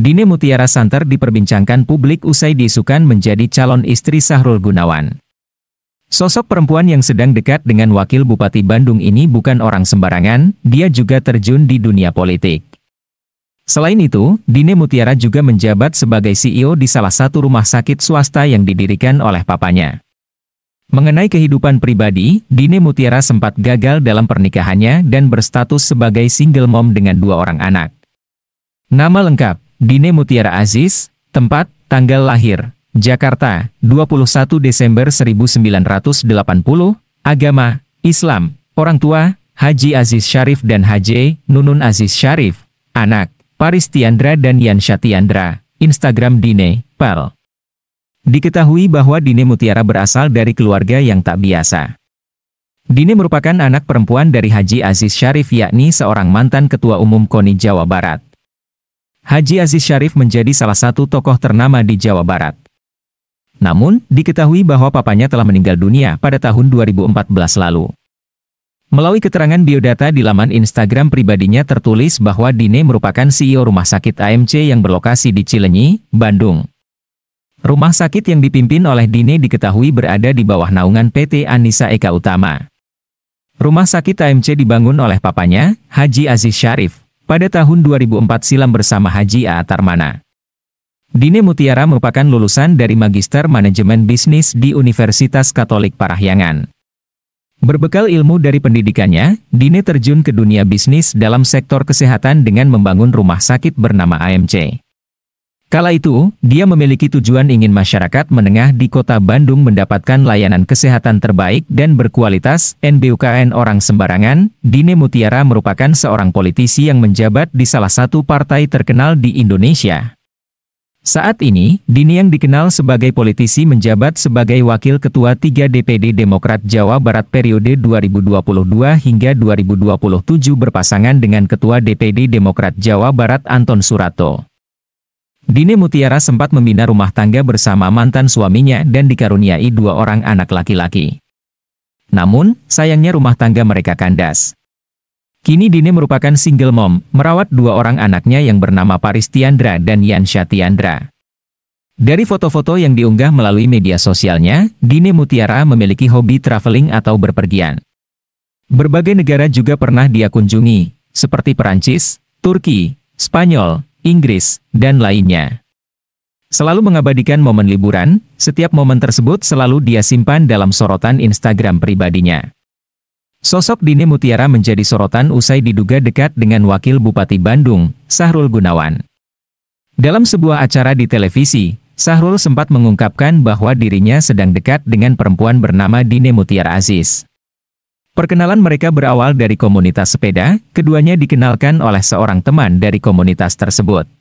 Dine Mutiara Santer diperbincangkan publik usai diisukan menjadi calon istri Sahrul Gunawan. Sosok perempuan yang sedang dekat dengan Wakil Bupati Bandung ini bukan orang sembarangan, dia juga terjun di dunia politik. Selain itu, Dine Mutiara juga menjabat sebagai CEO di salah satu rumah sakit swasta yang didirikan oleh papanya. Mengenai kehidupan pribadi, Dine Mutiara sempat gagal dalam pernikahannya dan berstatus sebagai single mom dengan dua orang anak. Nama lengkap Dine Mutiara Aziz, tempat, tanggal lahir, Jakarta, 21 Desember 1980, agama, Islam, orang tua, Haji Aziz Syarif dan Haji Nunun Aziz Syarif, anak, Paris Tiandra dan Yan Syatiandra, Instagram Dine, Pal. Diketahui bahwa Dine Mutiara berasal dari keluarga yang tak biasa. Dine merupakan anak perempuan dari Haji Aziz Syarif yakni seorang mantan ketua umum KONI Jawa Barat. Haji Aziz Syarif menjadi salah satu tokoh ternama di Jawa Barat. Namun, diketahui bahwa papanya telah meninggal dunia pada tahun 2014 lalu. Melalui keterangan biodata di laman Instagram pribadinya tertulis bahwa Dine merupakan CEO rumah sakit AMC yang berlokasi di Cilenyi, Bandung. Rumah sakit yang dipimpin oleh Dine diketahui berada di bawah naungan PT Anissa Eka Utama. Rumah sakit AMC dibangun oleh papanya, Haji Aziz Syarif, pada tahun 2004 silam bersama Haji Aatarmana. Dine Mutiara merupakan lulusan dari Magister Manajemen Bisnis di Universitas Katolik Parahyangan. Berbekal ilmu dari pendidikannya, Dine terjun ke dunia bisnis dalam sektor kesehatan dengan membangun rumah sakit bernama AMC. Kala itu, dia memiliki tujuan ingin masyarakat menengah di kota Bandung mendapatkan layanan kesehatan terbaik dan berkualitas, NBUKN orang sembarangan, Dine Mutiara merupakan seorang politisi yang menjabat di salah satu partai terkenal di Indonesia. Saat ini, Dini yang dikenal sebagai politisi menjabat sebagai Wakil Ketua 3 DPD Demokrat Jawa Barat periode 2022 hingga 2027 berpasangan dengan Ketua DPD Demokrat Jawa Barat Anton Surato. Dini Mutiara sempat membina rumah tangga bersama mantan suaminya dan dikaruniai dua orang anak laki-laki. Namun, sayangnya rumah tangga mereka kandas. Kini Dini merupakan single mom, merawat dua orang anaknya yang bernama Paris Tiandra dan Yansha Tiandra. Dari foto-foto yang diunggah melalui media sosialnya, Dini Mutiara memiliki hobi traveling atau berpergian. Berbagai negara juga pernah dia kunjungi, seperti Perancis, Turki, Spanyol, Inggris, dan lainnya. Selalu mengabadikan momen liburan, setiap momen tersebut selalu dia simpan dalam sorotan Instagram pribadinya. Sosok Dini Mutiara menjadi sorotan usai diduga dekat dengan Wakil Bupati Bandung, Sahrul Gunawan. Dalam sebuah acara di televisi, Sahrul sempat mengungkapkan bahwa dirinya sedang dekat dengan perempuan bernama Dine Mutiara Aziz. Perkenalan mereka berawal dari komunitas sepeda, keduanya dikenalkan oleh seorang teman dari komunitas tersebut.